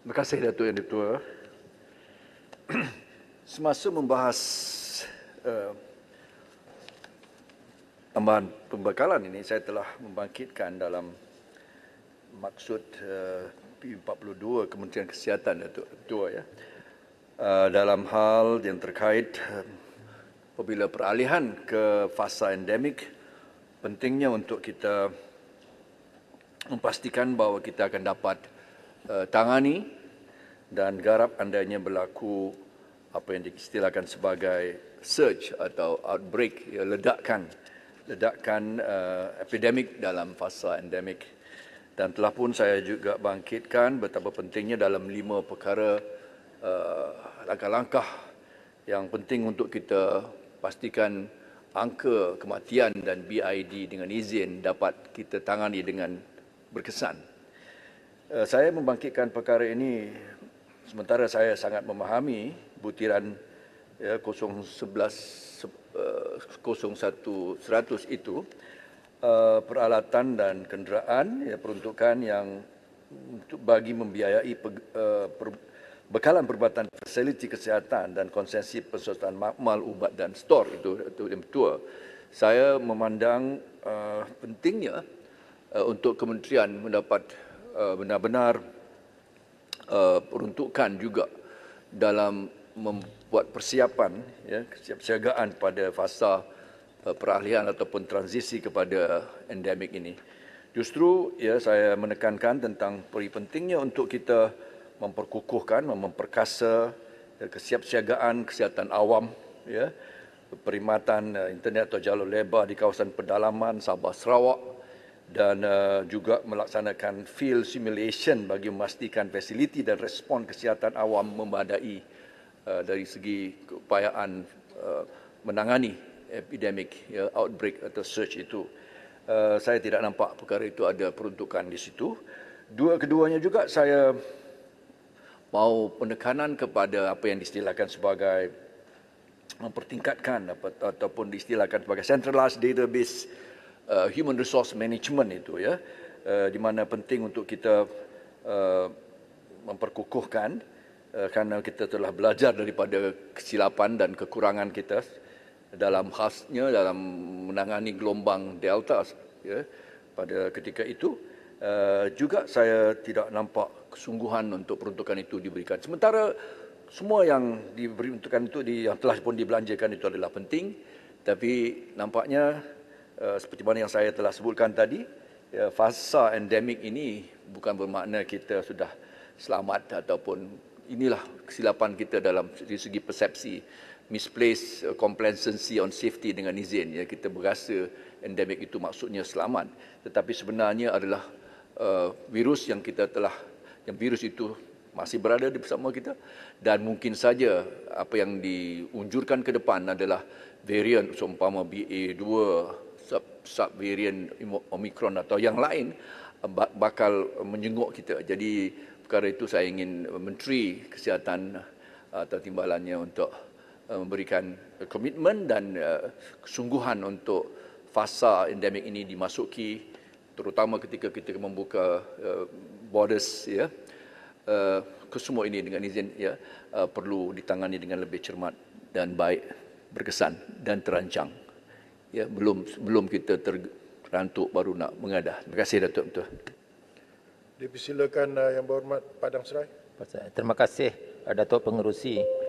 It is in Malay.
Terima kasih Datuk Yang Ditua. Semasa membahas uh, tambahan pembekalan ini, saya telah membangkitkan dalam maksud eh, uh, P42 Kementerian Kesihatan Datuk Ketua ya. Uh, dalam hal yang terkait apabila peralihan ke fasa endemik pentingnya untuk kita memastikan bahawa kita akan dapat Eh, tangani dan garap andainya berlaku apa yang diistilahkan sebagai surge atau outbreak ya, ledakan ledakan uh, epidemik dalam fasa endemik dan telah pun saya juga bangkitkan betapa pentingnya dalam lima perkara uh, langkah-langkah yang penting untuk kita pastikan angka kematian dan BID dengan izin dapat kita tangani dengan berkesan. Eh, saya membangkitkan perkara ini sementara saya sangat memahami butiran ya, 011-01-100 eh, itu eh, peralatan dan kenderaan ya, peruntukan yang untuk bagi membiayai bekalan perubatan fasiliti kesihatan dan konsensi persediaan makmal ubat dan stor itu yang tua. Saya memandang pentingnya untuk kementerian mendapat Uh, benar-benar uh, peruntukan juga dalam membuat persiapan ya kesiapsiagaan pada fasa uh, peralihan ataupun transisi kepada endemik ini. Justru ya saya menekankan tentang peri pentingnya untuk kita memperkukuhkan memperkasa ya, kesiapsiagaan kesihatan awam ya perkhidmatan uh, internet atau jalur lebar di kawasan pedalaman Sabah Sarawak dan uh, juga melaksanakan field simulation bagi memastikan fasiliti dan respon kesihatan awam memadai uh, dari segi keupayaan uh, menangani epidemic ya, outbreak atau surge itu. Uh, saya tidak nampak perkara itu ada peruntukan di situ. Dua keduanya juga saya mau penekanan kepada apa yang diistilahkan sebagai mempertingkatkan apa, ataupun diistilahkan sebagai centralized database uh, human resource management itu ya uh, di mana penting untuk kita uh, memperkukuhkan uh, kerana kita telah belajar daripada kesilapan dan kekurangan kita dalam khasnya dalam menangani gelombang delta ya pada ketika itu uh, juga saya tidak nampak kesungguhan untuk peruntukan itu diberikan sementara semua yang diberi untukkan itu di, yang telah pun dibelanjakan itu adalah penting tapi nampaknya Eh, seperti mana yang saya telah sebutkan tadi, ya, fasa endemik ini bukan bermakna kita sudah selamat ataupun inilah kesilapan kita dalam dari segi persepsi misplaced eh, complacency on safety dengan izin ya kita berasa endemik itu maksudnya selamat tetapi sebenarnya adalah uh, virus yang kita telah yang virus itu masih berada di bersama kita dan mungkin saja apa yang diunjurkan ke depan adalah varian seumpama BA2 sub sub varian omicron atau yang lain bakal menjenguk kita. Jadi perkara itu saya ingin menteri kesihatan uh, atau timbalannya untuk uh, memberikan komitmen dan uh, kesungguhan untuk fasa endemik ini dimasuki terutama ketika kita membuka borders ya kesemua ini dengan izin ya perlu ditangani dengan lebih cermat dan baik berkesan dan terancang ya belum belum kita terantuk baru nak mengadah. Terima kasih Datuk Tuan. Dipersilakan uh, yang berhormat Padang Serai. Terima kasih uh, Datuk Pengerusi. Pengurusi.